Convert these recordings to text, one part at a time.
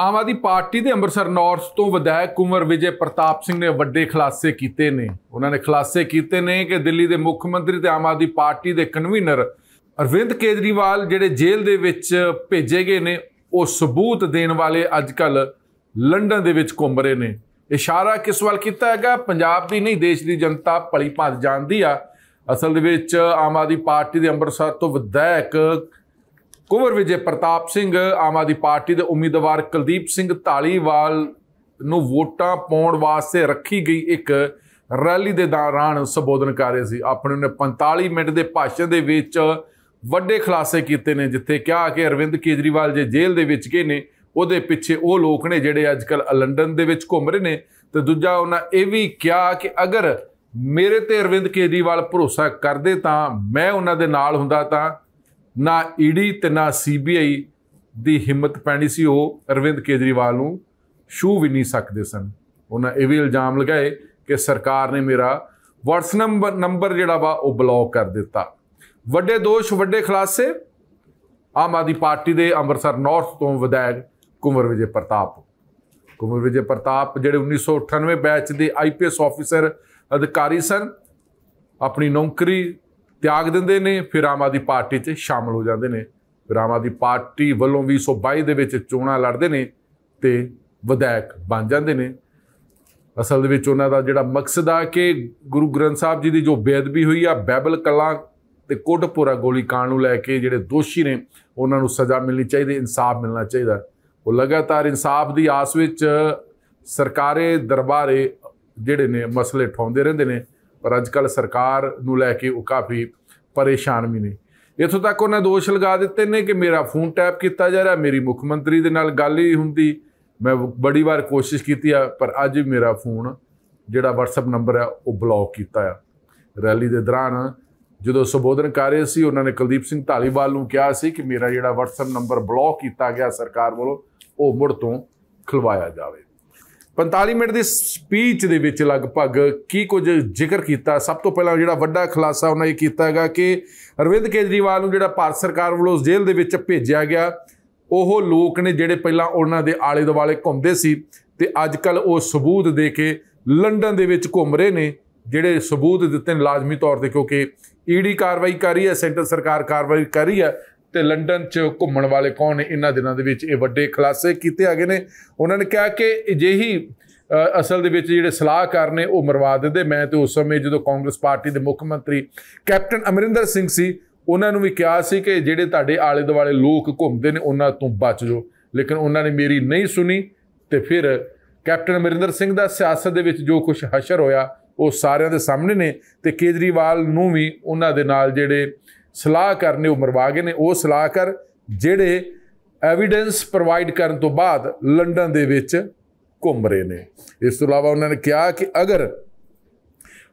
ਆਮ ਆਦੀ ਪਾਰਟੀ ਦੇ ਅੰਮ੍ਰਿਤਸਰ ਨਾਰਥ ਤੋਂ ਵਿਧਾਇਕ ਕੁਮਰ ਵਿਜੇ ਪ੍ਰਤਾਪ ਸਿੰਘ ਨੇ ਵੱਡੇ ਖਲਾਸੇ ਕੀਤੇ ਨੇ ਉਹਨਾਂ ਨੇ ਖਲਾਸੇ ਕੀਤੇ ਨੇ ਕਿ ਦਿੱਲੀ ਦੇ ਮੁੱਖ ਮੰਤਰੀ ਤੇ ਆਮ ਆਦੀ ਪਾਰਟੀ ਦੇ ਕਨਵੀਨਰ ਅਰਵਿੰਦ ਕੇਜਰੀਵਾਲ ਜਿਹੜੇ ਜੇਲ੍ਹ ਦੇ ਵਿੱਚ ਭੇਜੇ ਗਏ ਨੇ ਉਹ ਸਬੂਤ ਦੇਣ ਵਾਲੇ ਅੱਜਕੱਲ ਲੰਡਨ ਦੇ ਵਿੱਚ ਘੁੰਮ ਰਹੇ ਨੇ ਇਸ਼ਾਰਾ ਕਿਸ ਵੱਲ ਕੀਤਾ ਹੈਗਾ ਪੰਜਾਬ ਦੀ ਨਹੀਂ ਦੇਸ਼ ਦੀ ਜਨਤਾ ਭਲੀ ਭਾਂਤ ਜਾਣਦੀ ਆ ਅਸਲ ਦੇ ਵਿੱਚ ਆਮ ਆਦੀ ਪਾਰਟੀ ਦੇ ਅੰਮ੍ਰਿਤਸਰ ਤੋਂ ਵਿਧਾਇਕ ਕੁਮਰ ਵਿਜੇ ਪ੍ਰਤਾਪ ਸਿੰਘ ਆਮ ਆਦੀ ਪਾਰਟੀ ਦੇ ਉਮੀਦਵਾਰ ਕੁਲਦੀਪ ਸਿੰਘ ਢਾਲੀਵਾਲ ਨੂੰ ਵੋਟਾਂ ਪਾਉਣ ਵਾਸਤੇ ਰੱਖੀ ਗਈ ਇੱਕ ਰੈਲੀ ਦੇ ਦੌਰਾਨ ਸੰਬੋਧਨ ਕਰ ਰਹੇ ਸੀ ਆਪਣੇ ਨੇ 45 ਮਿੰਟ ਦੇ ਭਾਸ਼ਣ ਦੇ ਵਿੱਚ ਵੱਡੇ ਖਲਾਸੇ ਕੀਤੇ ਨੇ ਜਿੱਥੇ ਕਿਹਾ ਕਿ ਅਰਵਿੰਦ ਕੇਜਰੀਵਾਲ ਜੇ ਜੇਲ੍ਹ ਦੇ ਵਿੱਚ ਗਏ ਨੇ ਉਹਦੇ ਪਿੱਛੇ ਉਹ ਲੋਕ ਨੇ ਜਿਹੜੇ ਅੱਜਕੱਲ ਲੰਡਨ ਦੇ ਵਿੱਚ ਘੁੰਮ ਰਹੇ ਨੇ ਤੇ ਦੂਜਾ ਉਹਨਾਂ ਇਹ ਵੀ ਕਿਹਾ ਕਿ ਅਗਰ ਮੇਰੇ ਤੇ ਅਰਵਿੰਦ ਕੇਜਰੀਵਾਲ ਭਰੋਸਾ ਕਰਦੇ ਤਾਂ ਮੈਂ ਉਹਨਾਂ ਦੇ ਨਾਲ ਹੁੰਦਾ ਤਾਂ ਨਾ ਈਡੀ ਤੇ ਨਾ ਸੀਬੀਆਈ ਦੀ ਹਿੰਮਤ ਪੈਣੀ ਸੀ ਉਹ ਅਰਵਿੰਦ ਕੇਜਰੀਵਾਲ ਨੂੰ ਛੂ ਵੀ ਨਹੀਂ ਸਕਦੇ ਸਨ ਉਹਨਾਂ ਇਹ ਵੀ ਇਲਜ਼ਾਮ ਲਗਾਏ ਕਿ ਸਰਕਾਰ ਨੇ ਮੇਰਾ ਵਟਸ ਨੰਬਰ ਨੰਬਰ ਜਿਹੜਾ ਵਾ ਉਹ ਬਲੌਕ ਕਰ ਦਿੱਤਾ ਵੱਡੇ ਦੋਸ਼ ਵੱਡੇ ਖਲਾਸੇ ਆਮ ਆਦੀ ਪਾਰਟੀ ਦੇ ਅੰਮ੍ਰਿਤਸਰ ਨਾਰਥ ਤੋਂ ਵਿਧਾਇਕ ਕੁਮਰ ਵਿਜੇ ਪ੍ਰਤਾਪ ਕੁਮਰ ਵਿਜੇ ਪ੍ਰਤਾਪ ਜਿਹੜੇ 1998 ਬੈਚ ਦੇ ਆਈਪੀਐਸ ਆਫੀਸਰ ਅਧਿਕਾਰੀ ਸਨ ਆਪਣੀ ਨੌਕਰੀ ਤਿਆਗ ਦਿੰਦੇ ਨੇ ਫਿਰ ਆਮ ਆਦੀ ਪਾਰਟੀ 'ਚ ਸ਼ਾਮਲ ਹੋ ਜਾਂਦੇ ਨੇ ਫਿਰ ਆਮ ਆਦੀ ਪਾਰਟੀ ਵੱਲੋਂ 2022 ਦੇ ਵਿੱਚ ਚੋਣਾਂ ਲੜਦੇ ਨੇ ਤੇ ਵਿਧਾਇਕ ਬਣ ਜਾਂਦੇ ਨੇ ਅਸਲ ਦੇ ਵਿੱਚ ਉਹਨਾਂ ਦਾ ਜਿਹੜਾ ਮਕਸਦ ਆ ਕਿ ਗੁਰੂ ਗ੍ਰੰਥ ਸਾਹਿਬ ਜੀ ਦੀ ਜੋ ਬੇਅਦਬੀ ਹੋਈ ਆ ਬਾਈਬਲ ਕਲਾਂ ਤੇ ਕੋਟਪੂਰਾ ਗੋਲੀ ਗੋਲੀकांड ਨੂੰ ਲੈ ਕੇ ਜਿਹੜੇ ਦੋਸ਼ੀ ਨੇ ਉਹਨਾਂ ਨੂੰ ਸਜ਼ਾ ਮਿਲਣੀ ਚਾਹੀਦੀ ਇਨਸਾਫ ਮਿਲਣਾ ਚਾਹੀਦਾ ਉਹ ਲਗਾਤਾਰ ਇਨਸਾਫ ਦੀ ਆਸ ਵਿੱਚ ਸਰਕਾਰੇ ਦਰਬਾਰੇ ਜਿਹੜੇ ਨੇ ਮਸਲੇ ਠਾਉਂਦੇ ਰਹਿੰਦੇ ਨੇ ਪਰ ਅੱਜ ਕੱਲ ਸਰਕਾਰ ਨੂੰ ਲੈ ਕੇ ਉਹ ਕਾਫੀ ਪਰੇਸ਼ਾਨ ਵੀ ਨੇ ਇਥੋਂ ਤੱਕ ਉਹਨਾਂ ਦੋਸ਼ ਲਗਾ ਦਿੱਤੇ ਨੇ ਕਿ ਮੇਰਾ ਫੋਨ ਟੈਪ ਕੀਤਾ ਜਾ ਰਿਹਾ ਮੇਰੀ ਮੁੱਖ ਮੰਤਰੀ ਦੇ ਨਾਲ ਗੱਲ ਹੀ ਹੁੰਦੀ ਮੈਂ ਬੜੀ ਵਾਰ ਕੋਸ਼ਿਸ਼ ਕੀਤੀ ਆ ਪਰ ਅੱਜ ਵੀ ਮੇਰਾ ਫੋਨ ਜਿਹੜਾ WhatsApp ਨੰਬਰ ਆ ਉਹ ਬਲੌਕ ਕੀਤਾ ਆ ਰੈਲੀ ਦੇ ਦੌਰਾਨ ਜਦੋਂ ਸੰਬੋਧਨ ਕਰ ਰਹੇ ਸੀ ਉਹਨਾਂ ਨੇ ਕੁਲਦੀਪ ਸਿੰਘ ਢਾਲੀਵਾਲ ਨੂੰ ਕਿਹਾ ਸੀ ਕਿ ਮੇਰਾ ਜਿਹੜਾ WhatsApp ਨੰਬਰ ਬਲੌਕ ਕੀਤਾ ਗਿਆ ਸਰਕਾਰ ਵੱਲੋਂ ਉਹ ਮੁੜ ਤੋਂ ਖਲਵਾਇਆ ਜਾਵੇ 45 ਮਿੰਟ ਦੀ ਸਪੀਚ ਦੇ ਵਿੱਚ ਲਗਭਗ ਕੀ ਕੁਝ ਜ਼ਿਕਰ ਕੀਤਾ ਸਭ ਤੋਂ ਪਹਿਲਾਂ ਜਿਹੜਾ ਵੱਡਾ ਖੁਲਾਸਾ ਉਹਨਾਂ ਇਹ ਕੀਤਾ ਹੈਗਾ ਕਿ ਅਰਵਿੰਦ ਕੇਜਰੀਵਾਲ ਨੂੰ ਜਿਹੜਾ ਭਾਰਤ ਸਰਕਾਰ ਵੱਲੋਂ ਜੇਲ੍ਹ ਦੇ ਵਿੱਚ ਭੇਜਿਆ ਗਿਆ ਉਹ ਲੋਕ ਨੇ ਜਿਹੜੇ ਪਹਿਲਾਂ ਉਹਨਾਂ ਦੇ ਆਲੇ ਦੁਆਲੇ ਘੁੰਮਦੇ ਸੀ ਤੇ ਅੱਜ ਕੱਲ ਉਹ ਸਬੂਤ ਦੇ ਕੇ ਲੰਡਨ ਦੇ ਵਿੱਚ ਘੁੰਮ ਰਹੇ ਨੇ ਜਿਹੜੇ ਸਬੂਤ ਦਿੱਤੇ ਨੇ ਲਾਜ਼ਮੀ ਤੌਰ ਤੇ ਕਿਉਂਕਿ ਈਡੀ e ਕਾਰਵਾਈ ਕਰ ਰਹੀ ਹੈ ਸੈਂਟਰ ਸਰਕਾਰ ਕਾਰਵਾਈ ਕਰ ਰਹੀ ਹੈ ਤੇ ਲੰਡਨ 'ਚ ਘੁੰਮਣ ਵਾਲੇ ਕੌਣ ਨੇ ਇਹਨਾਂ ਦਿਨਾਂ ਦੇ ਵਿੱਚ ਇਹ ਵੱਡੇ ਖਲਾਸੇ ਕੀਤੇ ਆਗੇ ਨੇ ਉਹਨਾਂ ਨੇ ਕਿਹਾ ਕਿ ਅਜਿਹੀ ਅਸਲ ਦੇ ਵਿੱਚ ਜਿਹੜੇ ਸਲਾਹਕਾਰ ਨੇ ਉਹ ਮਰਵਾ ਦਿੰਦੇ ਮੈਂ ਤੇ ਉਸ ਸਮੇਂ ਜਦੋਂ ਕਾਂਗਰਸ ਪਾਰਟੀ ਦੇ ਮੁੱਖ ਮੰਤਰੀ ਕੈਪਟਨ ਅਮਰਿੰਦਰ ਸਿੰਘ ਸੀ ਉਹਨਾਂ ਨੂੰ ਵੀ ਕਿਹਾ ਸੀ ਕਿ ਜਿਹੜੇ ਤੁਹਾਡੇ ਆਲੇ ਦੁਆਲੇ ਲੋਕ ਘੁੰਮਦੇ ਨੇ ਉਹਨਾਂ ਤੋਂ ਬਚ ਜਾਓ ਲੇਕਿਨ ਉਹਨਾਂ ਨੇ ਮੇਰੀ ਨਹੀਂ ਸੁਣੀ ਤੇ ਫਿਰ ਕੈਪਟਨ ਅਮਰਿੰਦਰ ਸਿੰਘ ਦਾ ਸਿਆਸਤ ਦੇ ਵਿੱਚ ਜੋ ਕੁਝ ਹਸ਼ਰ ਹੋਇਆ ਉਹ ਸਾਰਿਆਂ ਦੇ ਸਾਹਮਣੇ ਨੇ ਤੇ ਕੇਜਰੀਵਾਲ ਨੂੰ ਵੀ ਉਹਨਾਂ ਦੇ ਨਾਲ ਜਿਹੜੇ ਸਲਾਹਕਾਰ ਨੇ ਉਮਰਵਾ ਗਏ ਨੇ ਉਹ ਸਲਾਹਕਾਰ ਜਿਹੜੇ ਐਵੀਡੈਂਸ ਪ੍ਰੋਵਾਈਡ ਕਰਨ ਤੋਂ ਬਾਅਦ ਲੰਡਨ ਦੇ ਵਿੱਚ ਘੁੰਮ ਰਹੇ ਨੇ ਇਸ ਤੋਂ ਇਲਾਵਾ ਉਹਨਾਂ ਨੇ ਕਿਹਾ ਕਿ ਅਗਰ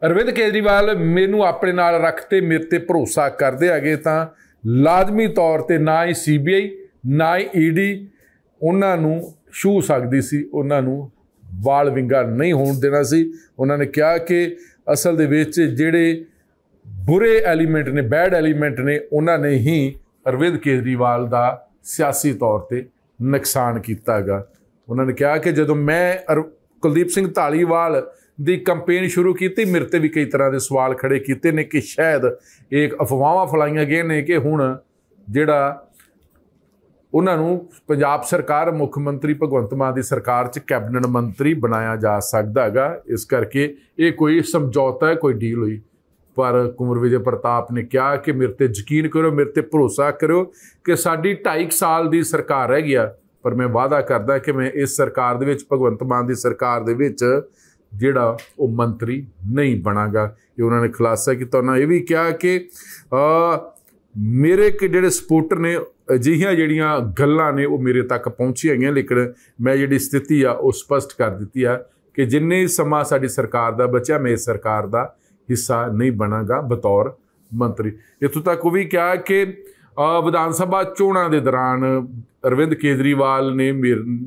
ਅਰਵਿੰਦ ਕੇਜਰੀਵਾਲ ਮੈਨੂੰ ਆਪਣੇ ਨਾਲ ਰੱਖ ਤੇ ਮੇਰੇ ਤੇ ਭਰੋਸਾ ਕਰਦੇ ਹੈਗੇ ਤਾਂ ਲਾਜ਼ਮੀ ਤੌਰ ਤੇ ਨਾ ਹੀ ਸੀਬੀਆਈ ਨਾ ਹੀ ਈਡੀ e ਉਹਨਾਂ ਨੂੰ ਛੂ ਸਕਦੀ ਸੀ ਉਹਨਾਂ ਨੂੰ ਵਾਲ ਵਿੰਗਾ ਨਹੀਂ ਹੋਣ ਦੇਣਾ ਸੀ ਉਹਨਾਂ ਨੇ ਕਿਹਾ ਕਿ ਅਸਲ ਦੇ ਵਿੱਚ ਜਿਹੜੇ ਬੁਰੇ ਐਲੀਮੈਂਟ ਨੇ ਬੈਡ ਐਲੀਮੈਂਟ ਨੇ ਉਹਨਾਂ ਨੇ ਹੀ ਅਰਵਿੰਦ ਕੇਜਰੀਵਾਲ ਦਾ ਸਿਆਸੀ ਤੌਰ ਤੇ ਨੁਕਸਾਨ ਕੀਤਾਗਾ ਉਹਨਾਂ ਨੇ ਕਿਹਾ ਕਿ ਜਦੋਂ ਮੈਂ ਕੁਲਦੀਪ ਸਿੰਘ ਢਾਲੀਵਾਲ ਦੀ ਕੈਂਪੇਨ ਸ਼ੁਰੂ ਕੀਤੀ ਮੇਰੇ ਤੇ ਵੀ ਕਈ ਤਰ੍ਹਾਂ ਦੇ ਸਵਾਲ ਖੜੇ ਕੀਤੇ ਨੇ ਕਿ ਸ਼ਾਇਦ ਇੱਕ ਅਫਵਾਹਾਂ ਫਲਾਈਆਂ ਗਏ ਨੇ ਕਿ ਹੁਣ ਜਿਹੜਾ ਉਹਨਾਂ ਨੂੰ ਪੰਜਾਬ ਸਰਕਾਰ ਮੁੱਖ ਮੰਤਰੀ ਭਗਵੰਤ ਮਾਨ ਦੀ ਸਰਕਾਰ 'ਚ ਕੈਬਨਿਟ ਮੰਤਰੀ ਬਣਾਇਆ ਜਾ ਸਕਦਾ ਹੈਗਾ ਇਸ ਕਰਕੇ ਇਹ ਕੋਈ ਸਮਝੌਤਾ ਹੈ ਕੋਈ ਡੀਲ ਹੋਈ ਪਰ ਕੁਮਰ ਵਿਜੇ ਪ੍ਰਤਾਪ ਨੇ ਕਿਹਾ ਕਿ ਮੇਰੇ ਤੇ ਯਕੀਨ ਕਰੋ ਮੇਰੇ ਤੇ ਭਰੋਸਾ ਕਰੋ ਕਿ ਸਾਡੀ 2.5 ਸਾਲ ਦੀ ਸਰਕਾਰ ਰਹਿ ਗਿਆ ਪਰ ਮੈਂ ਵਾਅਦਾ ਕਰਦਾ ਕਿ ਮੈਂ ਇਸ ਸਰਕਾਰ ਦੇ ਵਿੱਚ ਭਗਵੰਤ ਮਾਨ ਦੀ ਸਰਕਾਰ ਦੇ ਵਿੱਚ ਜਿਹੜਾ ਉਹ ਮੰਤਰੀ ਨਹੀਂ ਬਣਾਗਾ ਇਹ ਉਹਨਾਂ ਨੇ ਖੁਲਾਸਾ ਕੀਤਾ ਉਹਨਾਂ ਇਹ ਵੀ ਕਿਹਾ ਕਿ ਮੇਰੇ ਕਿ ਜਿਹੜੇ ਸਪੋਰਟਰ ਨੇ ਅਜਿਹੀਆਂ ਜਿਹੜੀਆਂ ਗੱਲਾਂ ਨੇ ਉਹ ਮੇਰੇ ਤੱਕ ਪਹੁੰਚੀਆਂ ਹੈਗੀਆਂ ਲੇਕਿਨ ਮੈਂ ਜਿਹੜੀ ਸਥਿਤੀ ਆ ਉਹ ਸਪਸ਼ਟ ਕਰ ਦਿੱਤੀ ਆ ਕਿ ਜਿੰਨੇ ਸਮਾਂ ਸਾਡੀ ਸਰਕਾਰ ਦਾ ਬਚਿਆ ਮੈਂ ਸਰਕਾਰ ਦਾ ਹਿੱਸਾ ਨਹੀਂ ਬਣਾਗਾ ਬਤੌਰ ਮੰਤਰੀ ਇਥੋਂ ਤੱਕ ਉਹ ਵੀ ਕਿਹਾ ਕਿ ਵਿਧਾਨ ਸਭਾ ਚੋਣਾਂ ਦੇ ਦੌਰਾਨ ਅਰਵਿੰਦ ਕੇਜਰੀਵਾਲ ਨੇ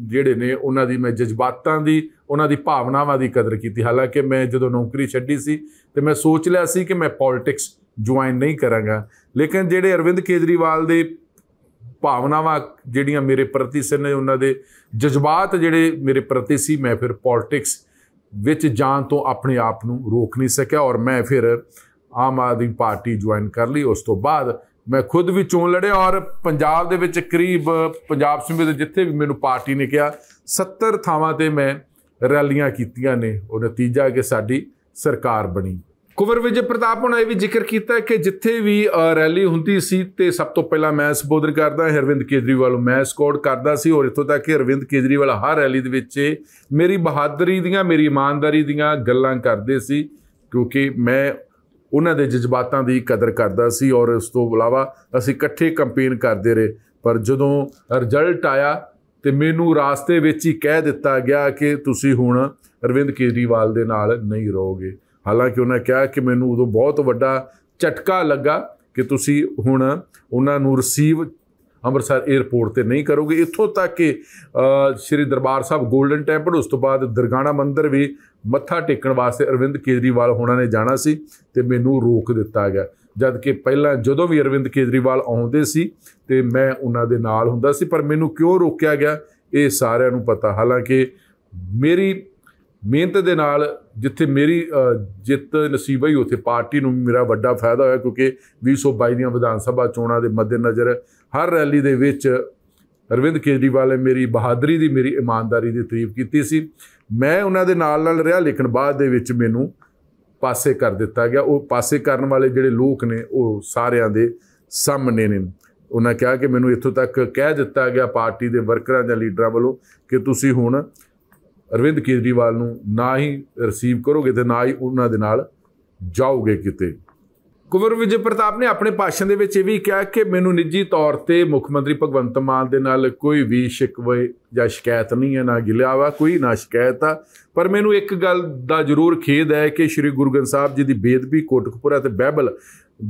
ਜਿਹੜੇ ਨੇ ਉਹਨਾਂ ਦੀ ਮੈਂ ਜਜ਼ਬਾਤਾਂ ਦੀ ਉਹਨਾਂ ਦੀ ਭਾਵਨਾਵਾਂ ਦੀ ਕਦਰ ਕੀਤੀ ਹਾਲਾਂਕਿ ਮੈਂ ਜਦੋਂ ਨੌਕਰੀ ਛੱਡੀ ਸੀ ਤੇ ਮੈਂ ਸੋਚ ਲਿਆ ਸੀ ਕਿ ਮੈਂ ਪੋਲਿਟਿਕਸ ਜੁਆਇਨ ਨਹੀਂ ਕਰਾਂਗਾ ਲੇਕਿਨ ਜਿਹੜੇ ਅਰਵਿੰਦ ਕੇਜਰੀਵਾਲ ਦੇ ਭਾਵਨਾਵਾਂ ਜਿਹੜੀਆਂ ਮੇਰੇ ਪ੍ਰਤੀ ਸਨ ਉਹਨਾਂ ਦੇ ਜਜ਼ਬਾਤ ਜਿਹੜੇ ਮੇਰੇ ਪ੍ਰਤੀ ਸੀ ਮੈਂ ਫਿਰ ਪੋਲਿਟਿਕਸ ਵਿੱਚ ਜਾਣ ਤੋਂ ਆਪਣੇ ਆਪ ਨੂੰ ਰੋਕ ਨਹੀਂ ਸਕਿਆ ਔਰ ਮੈਂ ਫਿਰ ਆਮ ਆਦਮੀ ਪਾਰਟੀ ਜੁਆਇਨ ਕਰ ਲਈ ਉਸ ਤੋਂ ਬਾਅਦ ਮੈਂ ਖੁਦ ਵੀ ਚੋਣ ਲੜਿਆ ਔਰ ਪੰਜਾਬ ਦੇ ਵਿੱਚ ਕਰੀਬ ਪੰਜਾਬ ਦੇ ਜਿੱਥੇ ਵੀ ਮੈਨੂੰ ਪਾਰਟੀ ਨੇ ਕਿਹਾ 70 ਥਾਵਾਂ ਤੇ ਮੈਂ ਰੈਲੀਆਂ ਕੀਤੀਆਂ ਨੇ ਉਹ ਨਤੀਜਾ ਕਿ ਸਾਡੀ ਸਰਕਾਰ ਬਣੀ ਕੁਵਰ ਵਿਜੇ ਪ੍ਰਤਾਪ ਹੁਣ ਇਹ ਵੀ ਜ਼ਿਕਰ ਕੀਤਾ ਕਿ ਜਿੱਥੇ ਵੀ ਰੈਲੀ ਹੁੰਦੀ ਸੀ ਤੇ ਸਭ ਤੋਂ ਪਹਿਲਾਂ ਮੈਂ ਸੰਬੋਧਨ ਕਰਦਾ ਹਰਵਿੰਦ ਕੇਜਰੀਵਾਲ ਨੂੰ ਮੈਂ ਸਕੌਟ ਕਰਦਾ ਸੀ ਔਰ ਇਥੋਂ ਤੱਕ ਕਿ ਹਰਵਿੰਦ ਕੇਜਰੀਵਾਲ ਹਰ ਰੈਲੀ ਦੇ ਵਿੱਚ ਮੇਰੀ ਬਹਾਦਰੀ ਦੀਆਂ ਮੇਰੀ ਇਮਾਨਦਾਰੀ ਦੀਆਂ ਗੱਲਾਂ ਕਰਦੇ ਸੀ ਕਿਉਂਕਿ ਮੈਂ ਉਹਨਾਂ ਦੇ ਜਜ਼ਬਾਤਾਂ ਦੀ ਕਦਰ ਕਰਦਾ ਸੀ ਔਰ ਉਸ ਤੋਂ ਇਲਾਵਾ ਅਸੀਂ ਇਕੱਠੇ ਕੈਂਪੇਨ ਕਰਦੇ ਰਹੇ ਪਰ ਜਦੋਂ ਰਿਜ਼ਲਟ ਆਇਆ ਤੇ ਮੈਨੂੰ ਰਾਸਤੇ ਵਿੱਚ ਹੀ ਕਹਿ ਦਿੱਤਾ ਗਿਆ ਕਿ ਤੁਸੀਂ ਹੁਣ ਅਰਵਿੰਦ ਕੇਜਰੀਵਾਲ ਦੇ ਨਾਲ ਨਹੀਂ ਰਹੋਗੇ ਹਾਲਾਂਕਿ ਉਹਨਾਂ ਕਿਹਾ ਕਿ ਮੈਨੂੰ ਉਦੋਂ ਬਹੁਤ ਵੱਡਾ ਝਟਕਾ ਲੱਗਾ ਕਿ ਤੁਸੀਂ ਹੁਣ ਉਹਨਾਂ ਨੂੰ ਰਿਸੀਵ ਅੰਮ੍ਰਿਤਸਰ 에ਅਰਪੋਰਟ ਤੇ ਨਹੀਂ ਕਰੋਗੇ ਇੱਥੋਂ ਤੱਕ ਕਿ ਸ੍ਰੀ ਦਰਬਾਰ ਸਾਹਿਬ 골ਡਨ ਟੈਂਪਲ ਉਸ ਤੋਂ ਬਾਅਦ ਦਰਗਾਣਾ ਮੰਦਿਰ ਵੀ ਮੱਥਾ ਟੇਕਣ ਵਾਸਤੇ ਅਰਵਿੰਦ ਕੇਜਰੀਵਾਲ ਹੋਣਾ ਨੇ ਜਾਣਾ ਸੀ ਤੇ ਮੈਨੂੰ ਰੋਕ ਦਿੱਤਾ ਗਿਆ ਜਦ ਕਿ ਪਹਿਲਾਂ ਜਦੋਂ ਵੀ ਅਰਵਿੰਦ ਕੇਜਰੀਵਾਲ ਆਉਂਦੇ ਸੀ ਤੇ ਮੈਂ ਉਹਨਾਂ ਦੇ ਨਾਲ ਹੁੰਦਾ ਸੀ ਪਰ ਮੈਨੂੰ ਕਿਉਂ ਰੋਕਿਆ ਗਿਆ ਇਹ ਸਾਰਿਆਂ ਨੂੰ ਪਤਾ ਹਾਲਾਂਕਿ ਮੇਰੀ ਮਿਹਨਤ ਦੇ ਨਾਲ ਜਿੱਥੇ ਮੇਰੀ ਜਿੱਤ ਨਸੀਬ ਹੀ ਉੱਥੇ ਪਾਰਟੀ ਨੂੰ ਮੇਰਾ ਵੱਡਾ ਫਾਇਦਾ ਹੋਇਆ ਕਿਉਂਕਿ 2022 ਦੀਆਂ ਵਿਧਾਨ ਸਭਾ ਚੋਣਾਂ ਦੇ ਮੱਦੇਨਜ਼ਰ ਹਰ ਰੈਲੀ ਦੇ ਵਿੱਚ ਅਰਵਿੰਦ ਕੇਜਰੀਵਾਲ ਨੇ ਮੇਰੀ ਬਹਾਦਰੀ ਦੀ ਮੇਰੀ ਇਮਾਨਦਾਰੀ ਦੀ ਤਾਰੀਫ ਕੀਤੀ ਸੀ ਮੈਂ ਉਹਨਾਂ ਦੇ ਨਾਲ ਨਾਲ ਰਿਹਾ ਲੇਕਿਨ ਬਾਅਦ ਦੇ ਵਿੱਚ ਮੈਨੂੰ ਪਾਸੇ ਕਰ ਦਿੱਤਾ ਗਿਆ ਉਹ ਪਾਸੇ ਕਰਨ ਵਾਲੇ ਜਿਹੜੇ ਲੋਕ ਨੇ ਉਹ ਸਾਰਿਆਂ ਦੇ ਸਾਹਮਣੇ ਨੇ ਉਹਨਾਂ ਕਿਹਾ ਕਿ ਮੈਨੂੰ ਇੱਥੋਂ ਤੱਕ ਕਹਿ ਦਿੱਤਾ ਗਿਆ ਪਾਰਟੀ ਦੇ ਵਰਕਰਾਂ ਜਾਂ ਲੀਡਰਾਂ ਵੱਲੋਂ ਕਿ ਤੁਸੀਂ ਹੁਣ ਅਰਵਿੰਦ ਕੇਜਰੀਵਾਲ ਨੂੰ ਨਾ ਹੀ ਰਿਸੀਵ ਕਰੋਗੇ ਤੇ ਨਾ ਹੀ ਉਹਨਾਂ ਦੇ ਨਾਲ ਜਾਓਗੇ ਕਿਤੇ ਕੁਵਰ ਵਿਜੇ ਪ੍ਰਤਾਪ ਨੇ ਆਪਣੇ ਭਾਸ਼ਣ ਦੇ ਵਿੱਚ ਇਹ ਵੀ ਕਿਹਾ ਕਿ ਮੈਨੂੰ ਨਿੱਜੀ ਤੌਰ ਤੇ ਮੁੱਖ ਮੰਤਰੀ ਭਗਵੰਤ ਮਾਨ ਦੇ ਨਾਲ ਕੋਈ ਵੀ ਸ਼ਿਕਵੇ ਜਾਂ ਸ਼ਿਕਾਇਤ ਨਹੀਂ ਹੈ ਨਾ ਗਿਲਿਆਵਾ ਕੋਈ ਨਾ ਸ਼ਿਕਾਇਤ ਆ ਪਰ ਮੈਨੂੰ ਇੱਕ ਗੱਲ ਦਾ ਜ਼ਰੂਰ ਖੇਦ ਹੈ ਕਿ ਸ੍ਰੀ ਗੁਰਗਨ ਸਾਹਿਬ ਜੀ ਦੀ ਬੇਦਬੀ ਕੋਟਕਪੁਰਾ ਤੇ ਬਹਿਬਲ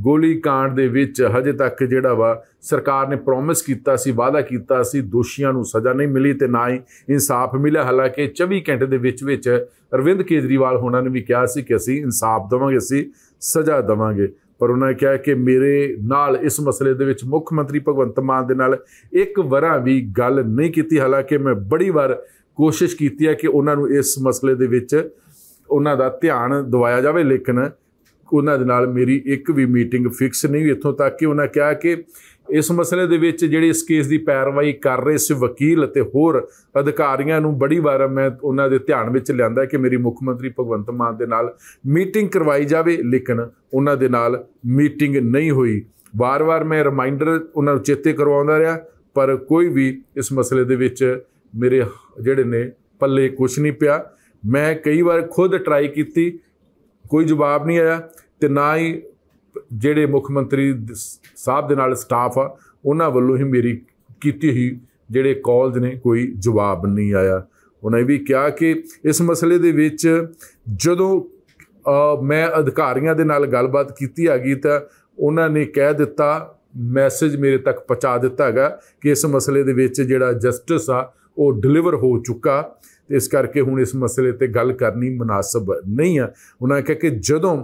ਗੋਲੀ ਕਾਂਡ ਦੇ ਵਿੱਚ ਹਜੇ ਤੱਕ ਜਿਹੜਾ ਵਾ ਸਰਕਾਰ ਨੇ ਪ੍ਰੋਮਿਸ ਕੀਤਾ ਸੀ ਵਾਅਦਾ ਕੀਤਾ ਸੀ ਦੋਸ਼ੀਆਂ ਨੂੰ ਸਜ਼ਾ ਨਹੀਂ ਮਿਲੀ ਤੇ ਨਾ ਹੀ ਇਨਸਾਫ ਮਿਲਿਆ ਹਾਲਾਂਕਿ 24 ਘੰਟੇ ਦੇ ਵਿੱਚ ਵਿੱਚ ਅਰਵਿੰਦ ਕੇਜਰੀਵਾਲ ਹੋਣਾ ਨੇ ਵੀ ਕਿਹਾ ਸੀ ਕਿ ਅਸੀਂ ਇਨਸਾਫ ਦਵਾਂਗੇ ਅਸੀਂ ਸਜ਼ਾ ਦਵਾਂਗੇ ਪਰ ਉਹਨਾਂ ਨੇ ਕਿਹਾ ਕਿ ਮੇਰੇ ਨਾਲ ਇਸ ਮਸਲੇ ਦੇ ਵਿੱਚ ਮੁੱਖ ਮੰਤਰੀ ਭਗਵੰਤ ਮਾਨ ਦੇ ਨਾਲ ਇੱਕ ਵਾਰਾ ਵੀ ਗੱਲ ਨਹੀਂ ਕੀਤੀ ਹਾਲਾਂਕਿ ਮੈਂ ਬੜੀ ਵਾਰ ਕੋਸ਼ਿਸ਼ ਕੀਤੀ ਹੈ ਕਿ ਉਹਨਾਂ ਨੂੰ ਇਸ ਮਸਲੇ ਦੇ ਵਿੱਚ ਉਹਨਾਂ ਦਾ ਧਿਆਨ ਦਿਵਾਇਆ ਜਾਵੇ ਲੇਕਿਨ ਉਹਨਾਂ ਦੇ ਨਾਲ ਮੇਰੀ ਇੱਕ ਵੀ ਮੀਟਿੰਗ ਫਿਕਸ ਨਹੀਂ ਹੋਈ ਇੱਥੋਂ ਤੱਕ ਕਿ ਉਹਨਾਂ ਕਿਹਾ ਕਿ ਇਸ ਮਸਲੇ ਦੇ ਵਿੱਚ ਜਿਹੜੇ ਇਸ ਕੇਸ ਦੀ ਪੈਰਵਾਈ ਕਰ ਰਹੇ ਸੀ ਵਕੀਲ ਅਤੇ ਹੋਰ ਅਧਿਕਾਰੀਆਂ ਨੂੰ ਬੜੀ ਵਾਰ ਮੈਂ ਉਹਨਾਂ ਦੇ ਧਿਆਨ ਵਿੱਚ ਲਿਆਂਦਾ ਕਿ ਮੇਰੀ ਮੁੱਖ ਮੰਤਰੀ ਭਗਵੰਤ ਮਾਨ ਦੇ ਨਾਲ ਮੀਟਿੰਗ ਕਰਵਾਈ ਜਾਵੇ ਲੇਕਿਨ ਉਹਨਾਂ ਦੇ ਨਾਲ ਮੀਟਿੰਗ ਨਹੀਂ ਹੋਈ ਵਾਰ-ਵਾਰ ਮੈਂ ਰਿਮਾਈਂਡਰ ਉਹਨਾਂ ਨੂੰ ਚੇਤੇ ਕਰਵਾਉਂਦਾ ਰਿਹਾ ਪਰ ਕੋਈ ਵੀ ਇਸ ਮਸਲੇ ਦੇ ਵਿੱਚ ਮੇਰੇ ਜਿਹੜੇ ਨੇ ਪੱਲੇ ਕੁਝ ਨਹੀਂ ਪਿਆ ਮੈਂ ਕਈ ਵਾਰ ਖੁਦ ਟਰਾਈ ਕੀਤੀ ਕੋਈ ਜਵਾਬ ਨਹੀਂ ਆਇਆ ਤੇ ਨਾ ਹੀ ਜਿਹੜੇ ਮੁੱਖ ਮੰਤਰੀ ਸਾਹਿਬ ਦੇ ਨਾਲ ਸਟਾਫ ਆ ਉਹਨਾਂ ਵੱਲੋਂ ਹੀ ਮੇਰੀ ਕੀਤੀ ਹੀ ਜਿਹੜੇ ਕਾਲਜ ਨੇ ਕੋਈ ਜਵਾਬ ਨਹੀਂ ਆਇਆ ਉਹਨੇ ਵੀ ਕਿਹਾ ਕਿ ਇਸ ਮਸਲੇ ਦੇ ਵਿੱਚ ਜਦੋਂ ਮੈਂ ਅਧਿਕਾਰੀਆਂ ਦੇ ਨਾਲ ਗੱਲਬਾਤ ਕੀਤੀ ਹੈਗੀ ਤਾਂ ਉਹਨਾਂ ਨੇ ਕਹਿ ਦਿੱਤਾ ਮੈਸੇਜ ਮੇਰੇ ਤੱਕ ਪਹੁੰਚਾ ਦਿੱਤਾ ਹੈਗਾ ਕਿ ਇਸ ਮਸਲੇ ਦੇ ਵਿੱਚ ਜਿਹੜਾ ਜਸਟਿਸ ਆ ਉਹ ਡਿਲੀਵਰ ਹੋ ਚੁੱਕਾ ਤੇ ਇਸ ਕਰਕੇ ਹੁਣ ਇਸ ਮਸਲੇ ਤੇ ਗੱਲ ਕਰਨੀ ਮناسب ਨਹੀਂ ਆ ਉਹਨਾਂ ਕਿਹਾ ਕਿ ਜਦੋਂ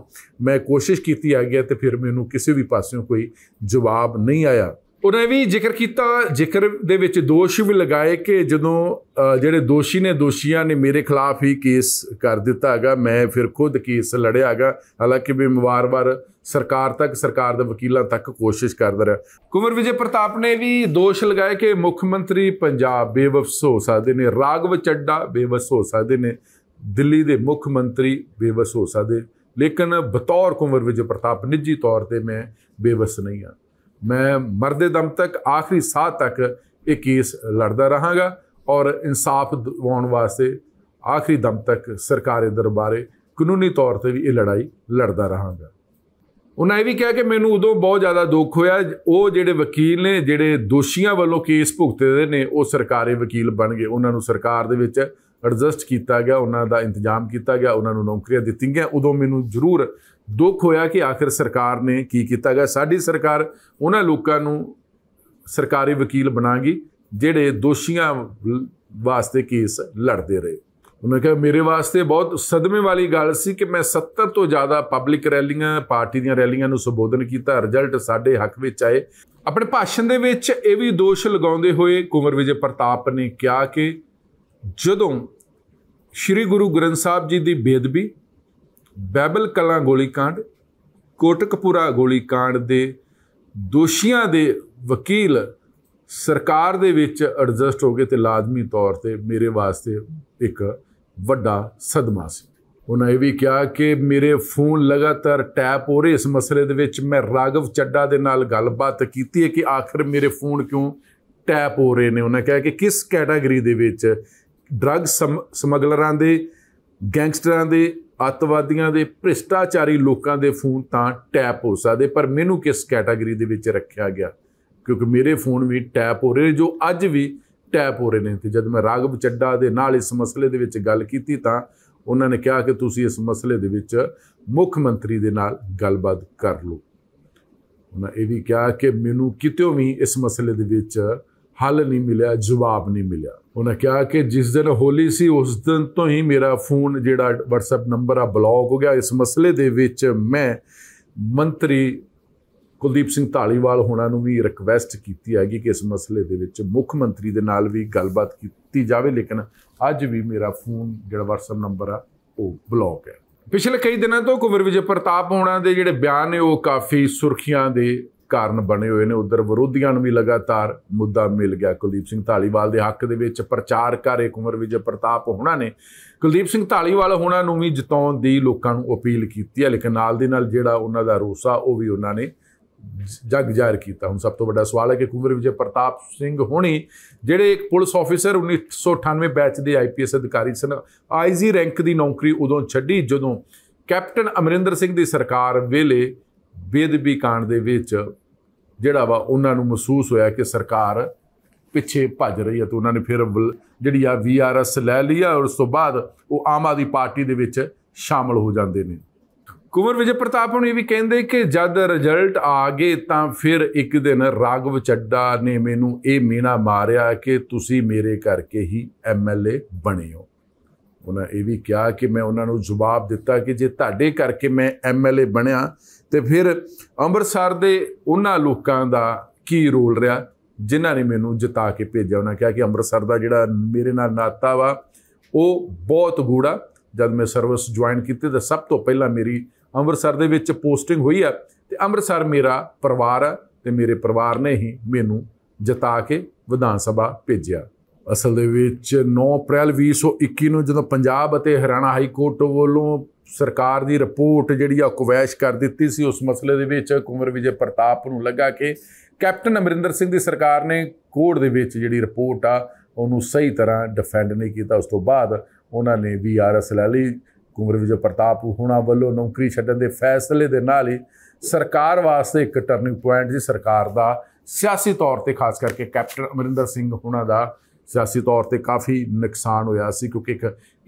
ਮੈਂ ਕੋਸ਼ਿਸ਼ ਕੀਤੀ ਆ ਗਿਆ ਤੇ ਫਿਰ ਮੈਨੂੰ ਕਿਸੇ ਵੀ ਪਾਸਿਓਂ ਕੋਈ ਜਵਾਬ ਨਹੀਂ ਆਇਆ ਉਹਨਾਂ ਵੀ ਜ਼ਿਕਰ ਕੀਤਾ ਜ਼ਿਕਰ ਦੇ ਵਿੱਚ ਦੋਸ਼ ਵੀ ਲਗਾਏ ਕਿ ਜਦੋਂ ਜਿਹੜੇ ਦੋਸ਼ੀ ਨੇ ਦੋਸ਼ੀਆਂ ਨੇ ਮੇਰੇ ਖਿਲਾਫ ਹੀ ਕੇਸ ਕਰ ਦਿੱਤਾ ਹੈਗਾ ਮੈਂ ਫਿਰ ਖੁਦ ਕੇਸ ਲੜਿਆ ਹੈਗਾ ਹਾਲਾਂਕਿ ਵੀ ਮਵਾਰ ਵਾਰ ਸਰਕਾਰ ਤੱਕ ਸਰਕਾਰ ਦੇ ਵਕੀਲਾਂ ਤੱਕ ਕੋਸ਼ਿਸ਼ ਕਰਦਾ ਰਿਹਾ ਕੁਮਰ ਵਿਜੇ ਪ੍ਰਤਾਪ ਨੇ ਵੀ ਦੋਸ਼ ਲਗਾਏ ਕਿ ਮੁੱਖ ਮੰਤਰੀ ਪੰਜਾਬ ਬੇਵਫਸ ਹੋ ਸਕਦੇ ਨੇ ਰਾਗਵ ਚੱਡਾ ਬੇਵਸ ਹੋ ਸਕਦੇ ਨੇ ਦਿੱਲੀ ਦੇ ਮੁੱਖ ਮੰਤਰੀ ਬੇਵਸ ਹੋ ਸਕਦੇ ਲੇਕਿਨ ਬਤੌਰ ਕੁਮਰ ਵਿਜੇ ਪ੍ਰਤਾਪ ਨਿੱਜੀ ਤੌਰ ਤੇ ਮੈਂ ਬੇਵਸ ਨਹੀਂ ਹਾਂ ਮੈਂ ਮਰਦੇ ਦਮ ਤੱਕ ਆਖਰੀ ਸਾਹ ਤੱਕ ਇਹ ਕੇਸ ਲੜਦਾ ਰਹਾਂਗਾ ਔਰ ਇਨਸਾਫ ਦਿਵਾਉਣ ਵਾਸਤੇ ਆਖਰੀ ਦਮ ਤੱਕ ਸਰਕਾਰੇ ਦਰਬਾਰੇ ਕਾਨੂੰਨੀ ਤੌਰ ਤੇ ਵੀ ਇਹ ਲੜਾਈ ਲੜਦਾ ਰਹਾਂਗਾ ਉਹਨਾਂ ਇਹ ਵੀ ਕਿਹਾ ਕਿ ਮੈਨੂੰ ਉਦੋਂ ਬਹੁਤ ਜ਼ਿਆਦਾ ਦੁੱਖ ਹੋਇਆ ਉਹ ਜਿਹੜੇ ਵਕੀਲ ਨੇ ਜਿਹੜੇ ਦੋਸ਼ੀਆਂ ਵੱਲੋਂ ਕੇਸ ਭੁਗਤਦੇ ਨੇ ਉਹ ਸਰਕਾਰੀ ਵਕੀਲ ਬਣ ਗਏ ਉਹਨਾਂ ਨੂੰ ਸਰਕਾਰ ਦੇ ਵਿੱਚ ਐਡਜਸਟ ਕੀਤਾ ਗਿਆ ਉਹਨਾਂ ਦਾ ਇੰਤਜ਼ਾਮ ਕੀਤਾ ਗਿਆ ਉਹਨਾਂ ਨੂੰ ਨੌਕਰੀਆਂ ਦਿੱਤੀਆਂ ਉਦੋਂ ਮੈਨੂੰ ਜ਼ਰੂਰ ਦੁੱਖ ਹੋਇਆ ਕਿ ਆਖਰ ਸਰਕਾਰ ਨੇ ਕੀ ਕੀਤਾ ਗਿਆ ਸਾਡੀ ਸਰਕਾਰ ਉਹਨਾਂ ਲੋਕਾਂ ਨੂੰ ਸਰਕਾਰੀ ਵਕੀਲ ਬਣਾਗੀ ਜਿਹੜੇ ਦੋਸ਼ੀਆਂ ਵਾਸਤੇ ਕੇਸ ਲੜਦੇ ਰਹੇ ਉਹਨਾਂ ਕਿਹਾ ਮੇਰੇ ਵਾਸਤੇ ਬਹੁਤ ਸਦਮੇ ਵਾਲੀ ਗੱਲ ਸੀ ਕਿ ਮੈਂ 70 ਤੋਂ ਜ਼ਿਆਦਾ ਪਬਲਿਕ ਰੈਲੀਆਂ ਪਾਰਟੀ ਦੀਆਂ ਰੈਲੀਆਂ ਨੂੰ ਸੰਬੋਧਨ ਕੀਤਾ ਰਿਜ਼ਲਟ ਸਾਡੇ ਹੱਕ ਵਿੱਚ ਆਏ ਆਪਣੇ ਭਾਸ਼ਣ ਦੇ ਵਿੱਚ ਇਹ ਵੀ ਦੋਸ਼ ਲਗਾਉਂਦੇ ਹੋਏ ਕੁਮਰ ਵਿਜੇ ਪ੍ਰਤਾਪ ਨੇ ਕਿਹਾ ਕਿ ਜਦੋਂ ਸ੍ਰੀ ਗੁਰੂ ਗ੍ਰੰਥ ਸਾਹਿਬ ਜੀ ਦੀ ਬੇਦਬੀ ਬੈਬਲ ਕਲਾਂ ਗੋਲੀकांड ਕੋਟਕਪੂਰਾ ਗੋਲੀकांड ਦੇ ਦੋਸ਼ੀਆਂ ਦੇ ਵਕੀਲ ਸਰਕਾਰ ਦੇ ਵਿੱਚ ਐਡਜਸਟ ਹੋ ਗਏ ਤੇ ਲਾਜ਼ਮੀ ਤੌਰ ਤੇ ਮੇਰੇ ਵਾਸਤੇ ਇੱਕ ਵੱਡਾ ਸਦਮਾ ਸੀ ਉਹਨਾਂ ਇਹ ਵੀ ਕਿਹਾ ਕਿ ਮੇਰੇ ਫੋਨ ਲਗਾਤਾਰ ਟੈਪ ਹੋ ਰਹੇ ਇਸ ਮਸਲੇ ਦੇ ਵਿੱਚ ਮੈਂ ਰਾਗਵ ਚੱਡਾ ਦੇ ਨਾਲ ਗੱਲਬਾਤ ਕੀਤੀ ਹੈ ਕਿ ਆਖਰ ਮੇਰੇ ਫੋਨ ਕਿਉਂ ਟੈਪ ਹੋ ਰਹੇ ਨੇ ਉਹਨਾਂ ਕਿਹਾ ਕਿ ਕਿਸ ਕੈਟਾਗਰੀ ਦੇ ਵਿੱਚ ਡਰੱਗ ਸਮਗਲਰਾਂ ਦੇ ਗੈਂਗਸਟਰਾਂ ਦੇ ਅਤਵਾਦੀਆਂ ਦੇ ਭ੍ਰਿਸ਼ਟਾਚਾਰੀ ਲੋਕਾਂ ਦੇ ਫੋਨ ਤਾਂ ਟੈਪ ਹੋ ਸਕਦੇ ਪਰ ਮੈਨੂੰ ਕਿਸ ਕੈਟਾਗਰੀ ਦੇ ਵਿੱਚ ਰੱਖਿਆ ਗਿਆ ਕਿਉਂਕਿ ਮੇਰੇ ਫੋਨ ਵੀ ਟੈਪ ਹੋ ਰਹੇ ਜੋ ਅੱਜ ਵੀ ਟੈਪ ਹੋ ਰਹੇ ਨੇ ਤੇ ਜਦ ਮੈਂ ਰਾਗਵ ਚੱਡਾ ਦੇ ਨਾਲ ਇਸ ਮਸਲੇ ਦੇ ਵਿੱਚ ਗੱਲ ਕੀਤੀ ਤਾਂ ਉਹਨਾਂ ਨੇ ਕਿਹਾ ਕਿ ਤੁਸੀਂ ਇਸ ਮਸਲੇ ਦੇ ਵਿੱਚ ਮੁੱਖ ਮੰਤਰੀ ਦੇ ਨਾਲ ਗੱਲਬਾਤ ਕਰ ਲਓ ਉਹਨਾਂ ਇਹ ਵੀ ਕਿਹਾ ਕਿ ਮੈਨੂੰ ਕਿਤੇ ਵੀ ਇਸ ਮਸਲੇ ਦੇ ਵਿੱਚ ਹੱਲ ਨਹੀਂ ਮਿਲਿਆ ਜਵਾਬ ਨਹੀਂ ਮਿਲਿਆ ਉਹਨਾਂ ਕਿਹਾ ਕਿ ਜਿਸ ਦਿਨ ਹੋਲੀ ਸੀ ਉਸ ਦਿਨ ਤੋਂ ਹੀ ਮੇਰਾ ਫੋਨ ਜਿਹੜਾ WhatsApp ਨੰਬਰ ਆ ਬਲੌਕ ਹੋ ਗਿਆ ਇਸ ਮਸਲੇ ਦੇ ਵਿੱਚ ਮੈਂ ਮੰਤਰੀ ਕੁਲਦੀਪ ਸਿੰਘ ਢਾਲੀਵਾਲ ਹੋਣਾ ਨੂੰ ਵੀ ਰਿਕਵੈਸਟ ਕੀਤੀ ਹੈਗੀ ਕਿ ਇਸ ਮਸਲੇ ਦੇ ਵਿੱਚ ਮੁੱਖ ਮੰਤਰੀ ਦੇ ਨਾਲ ਵੀ ਗੱਲਬਾਤ ਕੀਤੀ ਜਾਵੇ ਲੇਕਿਨ ਅੱਜ ਵੀ ਮੇਰਾ ਫੋਨ ਜਿਹੜਾ WhatsApp ਨੰਬਰ ਆ ਉਹ ਬਲੌਕ ਹੈ ਪਿਛਲੇ ਕਈ ਦਿਨਾਂ ਤੋਂ ਕੁਮਰ ਵਿਜੇ ਪ੍ਰਤਾਪ ਹੋਣਾ ਦੇ ਜਿਹੜੇ ਬਿਆਨ ਨੇ ਉਹ ਕਾਫੀ ਸੁਰਖੀਆਂ ਦੇ ਕਾਰਨ ਬਣੇ ਹੋਏ ਨੇ ਉਧਰ ਵਿਰੋਧੀਆਂ ਨੂੰ ਵੀ ਲਗਾਤਾਰ ਮੁੱਦਾ ਮਿਲ ਗਿਆ ਕੁਲਦੀਪ ਸਿੰਘ ਢਾਲੀਵਾਲ ਦੇ ਹੱਕ ਦੇ ਵਿੱਚ ਪ੍ਰਚਾਰ ਕਰ ਇੱਕ ਉਮਰ ਵਿਜੇ ਪ੍ਰਤਾਪ ਹੋਣਾ ਨੇ ਕੁਲਦੀਪ ਸਿੰਘ ਢਾਲੀਵਾਲ ਹੋਣਾ ਨੂੰ ਵੀ ਜਿਤਾਉਣ ਦੀ ਲੋਕਾਂ ਨੂੰ ਅਪੀਲ ਕੀਤੀ ਹੈ ਲੇਕਿਨ ਨਾਲ ਦੇ ਨਾਲ ਜਿਹੜਾ ਉਹਨਾਂ ਦਾ ਰੋਸਾ ਉਹ ਵੀ ਉਹਨਾਂ ਨੇ ਜਗ ਜਾਰ ਕੀਤਾ ਹੁਣ ਸਭ ਤੋਂ ਵੱਡਾ ਸਵਾਲ ਹੈ ਕਿ ਕੁਮਰ ਵਿਜੇ ਪ੍ਰਤਾਪ ਸਿੰਘ ਹੋਣੀ ਜਿਹੜੇ ਇੱਕ ਪੁਲਿਸ ਆਫੀਸਰ 1998 ਬੈਚ ਦੇ ਆਈਪੀਐਸ ਅਧਿਕਾਰੀ ਸਨ ਆਈਜੀ ਰੈਂਕ ਦੀ ਨੌਕਰੀ ਉਦੋਂ ਛੱਡੀ ਜਦੋਂ ਕੈਪਟਨ ਅਮਰਿੰਦਰ ਸਿੰਘ ਦੀ ਸਰਕਾਰ ਵੇਲੇ ਬੇਦਬੀ ਕਾਂਡ ਦੇ ਵਿੱਚ ਜਿਹੜਾ ਵਾ ਉਹਨਾਂ ਨੂੰ ਮਹਿਸੂਸ ਹੋਇਆ ਕਿ ਸਰਕਾਰ ਪਿੱਛੇ ਭੱਜ ਰਹੀ ਹੈ ਤੇ ਉਹਨਾਂ ਨੇ ਫਿਰ ਜਿਹੜੀ ਆ ਵੀਆਰਐਸ ਲੈ ਲਈ ਆ ਔਰ ਉਸ ਤੋਂ ਬਾਅਦ ਉਹ ਆਮ ਆਦੀ ਪਾਰਟੀ ਦੇ ਵਿੱਚ ਸ਼ਾਮਲ ਹੋ ਜਾਂਦੇ ਨੇ ਕੁਮਰ ਵਿਜੇ ਪ੍ਰਤਾਪ ਹੁਣ ਇਹ ਵੀ ਕਹਿੰਦੇ ਕਿ ਜਦ ਰਿਜ਼ਲਟ ਆ ਗਏ ਤਾਂ ਫਿਰ ਇੱਕ ਦਿਨ ਰਾਗਵ ਚੱਡਾ ਨੇ ਮੈਨੂੰ ਇਹ ਮੀਨਾ ਮਾਰਿਆ ਕਿ ਤੁਸੀਂ ਮੇਰੇ ਕਰਕੇ ਹੀ ਐਮਐਲਏ ਬਣੇ ਹੋ ਉਹਨਾਂ ਇਹ ਵੀ ਕਿਹਾ ਕਿ ਮੈਂ ਉਹਨਾਂ ਨੂੰ ਜਵਾਬ ਦਿੱਤਾ ਕਿ ਜੇ ਤੁਹਾਡੇ ਕਰਕੇ ਮੈਂ ਐਮਐਲਏ ਬਣਿਆ ਤੇ ਫਿਰ ਅੰਮ੍ਰਿਤਸਰ ਦੇ ਉਹਨਾਂ ਲੋਕਾਂ ਦਾ ਕੀ ਰੋਲ ਰਿਹਾ ਜਿਨ੍ਹਾਂ ਨੇ ਮੈਨੂੰ ਜਿਤਾ ਕੇ ਭੇਜਿਆ ਉਹਨਾਂ ਕਿਹਾ ਕਿ ਅੰਮ੍ਰਿਤਸਰ ਦਾ ਜਿਹੜਾ ਮੇਰੇ ਨਾਲ ਨਾਤਾ ਵਾ ਉਹ ਬਹੁਤ ਗੂੜਾ ਜਦ ਮੈਂ ਸਰਵਿਸ ਜੁਆਇਨ ਕੀਤੀ ਤਾਂ ਸਭ ਤੋਂ ਪਹਿਲਾਂ ਮੇਰੀ ਅੰਮ੍ਰਿਤਸਰ ਦੇ ਵਿੱਚ ਪੋਸਟਿੰਗ ਹੋਈ ਆ ਤੇ ਅੰਮ੍ਰਿਤਸਰ ਮੇਰਾ ਪਰਿਵਾਰ ਆ ਤੇ ਮੇਰੇ ਪਰਿਵਾਰ ਨੇ ਹੀ ਮੈਨੂੰ ਜਿਤਾ ਕੇ ਵਿਧਾਨ ਸਭਾ ਭੇਜਿਆ ਅਸਲ ਦੇ ਵਿੱਚ 9 April 2021 ਨੂੰ ਜਦੋਂ ਪੰਜਾਬ ਅਤੇ ਹਰਿਆਣਾ ਹਾਈ ਕੋਰਟ ਵੱਲੋਂ ਸਰਕਾਰ ਦੀ ਰਿਪੋਰਟ ਜਿਹੜੀ ਆ ਕੁਵੈਸ਼ ਕਰ ਦਿੱਤੀ ਸੀ ਉਸ ਮਸਲੇ ਦੇ ਵਿੱਚ ਕੁਮਰ ਵਿਜੇ ਪ੍ਰਤਾਪ ਨੂੰ ਲੱਗਾ ਕਿ ਕੈਪਟਨ ਅਮਰਿੰਦਰ ਸਿੰਘ ਦੀ ਸਰਕਾਰ ਨੇ ਕੋਰਟ ਦੇ ਵਿੱਚ ਜਿਹੜੀ ਰਿਪੋਰਟ ਆ ਉਹਨੂੰ ਸਹੀ ਤਰ੍ਹਾਂ ਡਿਫੈਂਡ ਨਹੀਂ ਕੀਤਾ ਉਸ ਤੋਂ ਬਾਅਦ ਉਹਨਾਂ ਨੇ ਵੀ ਆਰਐਸ ਲਾਲੀ ਕੁਮਰ ਵਿਜੇ ਪ੍ਰਤਾਪ ਹੁਣਾ ਵੱਲੋਂ ਨੌਕਰੀ ਛੱਡਣ ਦੇ ਫੈਸਲੇ ਦੇ ਨਾਲ ਹੀ ਸਰਕਾਰ ਵਾਸਤੇ ਇੱਕ ਟਰਨਿੰਗ ਪੁਆਇੰਟ ਜੀ ਸਰਕਾਰ ਦਾ ਸਿਆਸੀ ਤੌਰ ਤੇ ਖਾਸ ਕਰਕੇ ਕੈਪਟਨ ਅਮਰਿੰਦਰ ਸਿੰਘ ਹੁਣਾ ਦਾ ਸਿਆਸੀ ਤੌਰ ਤੇ ਕਾਫੀ ਨੁਕਸਾਨ ਹੋਇਆ ਸੀ ਕਿਉਂਕਿ ਇੱਕ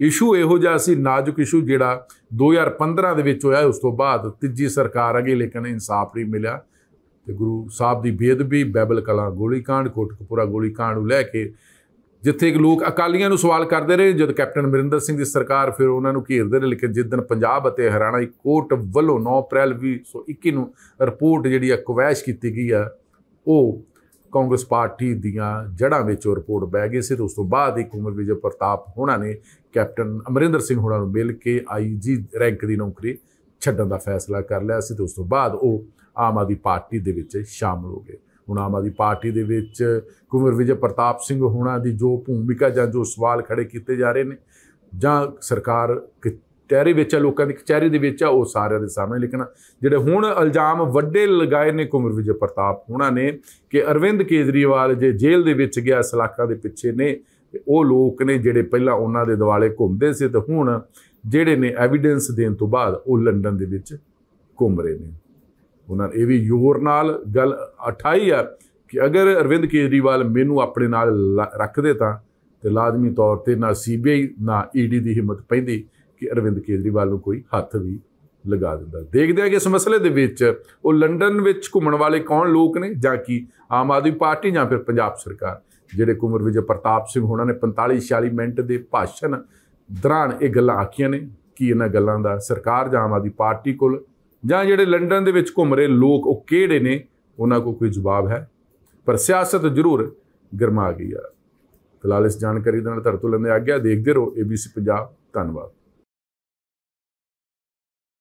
ਇਸ਼ੂ ਇਹੋ ਜਿਹਾ ਸੀ ਨਾਜ਼ੁਕ ਇਸ਼ੂ ਜਿਹੜਾ 2015 ਦੇ ਵਿੱਚ ਹੋਇਆ ਉਸ ਤੋਂ ਬਾਅਦ ਤੀਜੀ ਸਰਕਾਰ ਅਗੇ ਲੇਕਿਨ ਇਨਸਾਫ ਨਹੀਂ ਮਿਲਿਆ ਤੇ ਗੁਰੂ ਸਾਹਿਬ ਦੀ ਬੇਦਬੀ ਬੈਬਲ ਕਲਾ ਗੋਲੀकांड ਕੋਟਕਪੂਰਾ ਗੋਲੀकांड ਨੂੰ ਲੈ ਕੇ ਜਿੱਥੇ ਲੋਕ ਅਕਾਲੀਆਂ ਨੂੰ ਸਵਾਲ ਕਰਦੇ ਰਹੇ ਜਦ ਕੈਪਟਨ ਅਮਰਿੰਦਰ ਸਿੰਘ ਦੀ ਸਰਕਾਰ ਫਿਰ ਉਹਨਾਂ ਨੂੰ ਘੇਰਦੇ ਰਹੇ ਲੇਕਿਨ ਜਿੱਦਨ ਪੰਜਾਬ ਅਤੇ ਹਰਿਆਣਾ ਕੋਰਟ ਵੱਲੋਂ 9 ਅਪ੍ਰੈਲ 2021 ਨੂੰ ਰਿਪੋਰਟ ਜਿਹੜੀ ਆ ਕਵੈਸ਼ ਕੀਤੀ ਗਈ ਆ ਉਹ ਕਾਂਗਰਸ ਪਾਰਟੀ ਦੀਆਂ ਜੜਾਂ ਵਿੱਚ ਉਹ ਰਿਪੋਰਟ ਬੈ ਗਈ ਸੀ ਤੇ ਉਸ ਤੋਂ ਬਾਅਦ ਇੱਕ ਕੁਮਰ ਵਿਜੇ ਪ੍ਰਤਾਪ ਹੋਣਾ ਨੇ ਕੈਪਟਨ ਅਮਰਿੰਦਰ ਸਿੰਘ ਹੋਣਾ ਨੂੰ ਮਿਲ ਕੇ ਆਈਜੀ ਰੈਂਕ ਦੀ ਨੌਕਰੀ ਛੱਡਣ ਦਾ ਫੈਸਲਾ ਕਰ ਲਿਆ ਸੀ ਤੇ ਉਸ ਤੋਂ ਬਾਅਦ ਉਹ ਆਮ ਆਦੀ ਪਾਰਟੀ ਦੇ ਵਿੱਚ ਸ਼ਾਮਲ ਹੋ ਗਏ ਹੁਣ ਆਮ ਆਦੀ ਪਾਰਟੀ ਦੇ ਵਿੱਚ ਕੁਮਰ ਵਿਜੇ ਪ੍ਰਤਾਪ ਸਿੰਘ ਹੋਣਾ ਦੀ ਜੋ ਭੂਮਿਕਾ ਜਾਂ ਜੋ ਸਵਾਲ ਖੜੇ ਕੀਤੇ ਜਾ ਰਹੇ ਨੇ ਜਾਂ ਸਰਕਾਰ ਚਿਹਰੇ ਵਿੱਚ ਆ ਲੋਕਾਂ ਦੇ ਚਿਹਰੇ ਦੇ ਵਿੱਚ ਆ ਉਹ ਸਾਰਿਆਂ ਦੇ ਸਾਹਮਣੇ ਲਿਖਣਾ ਜਿਹੜੇ ਹੁਣ ਇਲਜ਼ਾਮ ਵੱਡੇ ਲਗਾਏ ਨੇ ਕੁਮਰ ਵਿਜੇ ਪ੍ਰਤਾਪ ਉਹਨਾਂ ਨੇ ਕਿ ਅਰਵਿੰਦ ਕੇਜਰੀਵਾਲ ਜੇ ਜੇਲ੍ਹ ਦੇ ਵਿੱਚ ਗਿਆ ਸਲਾਖਾਂ ਦੇ ਪਿੱਛੇ ਨੇ ਤੇ ਉਹ ਲੋਕ ਨੇ ਜਿਹੜੇ ਪਹਿਲਾਂ ਉਹਨਾਂ ਦੇ ਦਿਵਾਲੇ ਘੁੰਮਦੇ ਸੀ ਤੇ ਹੁਣ ਜਿਹੜੇ ਨੇ ਐਵੀਡੈਂਸ ਦੇਣ ਤੋਂ ਬਾਅਦ ਉਹ ਲੰਡਨ ਦੇ ਵਿੱਚ ਘੁੰਮ ਰਹੇ ਨੇ ਉਹਨਾਂ ਇਹ ਵੀ ਯੋਰ ਨਾਲ ਗੱਲ 28 ਆ ਕਿ ਅਗਰ ਅਰਵਿੰਦ ਕੇਜਰੀਵਾਲ ਮੈਨੂੰ ਆਪਣੇ ਨਾਲ ਰੱਖਦੇ ਤਾਂ ਤੇ ਲਾਜ਼ਮੀ ਤੌਰ ਤੇ ਨਾ ਸੀਬੀਆਈ ਨਾ ਈਡੀ e ਦੀ ਹਿੰਮਤ ਪੈਂਦੀ ਕਿ ਅਰਵਿੰਦ ਕੇਜਰੀਵਾਲ ਨੂੰ ਕੋਈ ਹੱਥ ਵੀ ਲਗਾ ਦਿੰਦਾ ਦੇਖਦੇ ਆ ਕਿ ਇਸ ਮਸਲੇ ਦੇ ਵਿੱਚ ਉਹ ਲੰਡਨ ਵਿੱਚ ਘੁੰਮਣ ਵਾਲੇ ਕੌਣ ਲੋਕ ਨੇ ਜਾਂ ਕਿ ਆਮ ਆਦਮੀ ਪਾਰਟੀ ਜਾਂ ਫਿਰ ਪੰਜਾਬ ਸਰਕਾਰ ਜਿਹੜੇ ਕੁਮਰ ਵਿਜੇ ਪ੍ਰਤਾਪ ਸਿੰਘ ਹੋਣਾ ਨੇ 45 46 ਮਿੰਟ ਦੇ ਭਾਸ਼ਣ ਦੌਰਾਨ ਇਹ ਗੱਲਾਂ ਆਖੀਆਂ ਨੇ ਕਿ ਇਹਨਾਂ ਗੱਲਾਂ ਦਾ ਸਰਕਾਰ ਜਾਂ ਆਮ ਆਦਮੀ ਪਾਰਟੀ ਕੋਲ ਜਾਂ ਜਿਹੜੇ ਲੰਡਨ ਦੇ ਵਿੱਚ ਘੁੰਮ ਰਹੇ ਲੋਕ ਉਹ ਕਿਹੜੇ ਨੇ ਉਹਨਾਂ ਕੋ ਕੋਈ ਜਵਾਬ ਹੈ ਪਰ ਸਿਆਸਤ ਜ਼ਰੂਰ ਗਰਮਾ ਗਈ ਆ ਫਿਲਹਾਲ ਇਸ ਜਾਣਕਾਰੀ ਦੇ ਨਾਲ ਧਰਤੂ ਲੰਦੇ ਆ ਗਿਆ ਦੇਖਦੇ ਰਹੋ ABC ਪੰਜਾਬ ਧੰਨਵਾਦ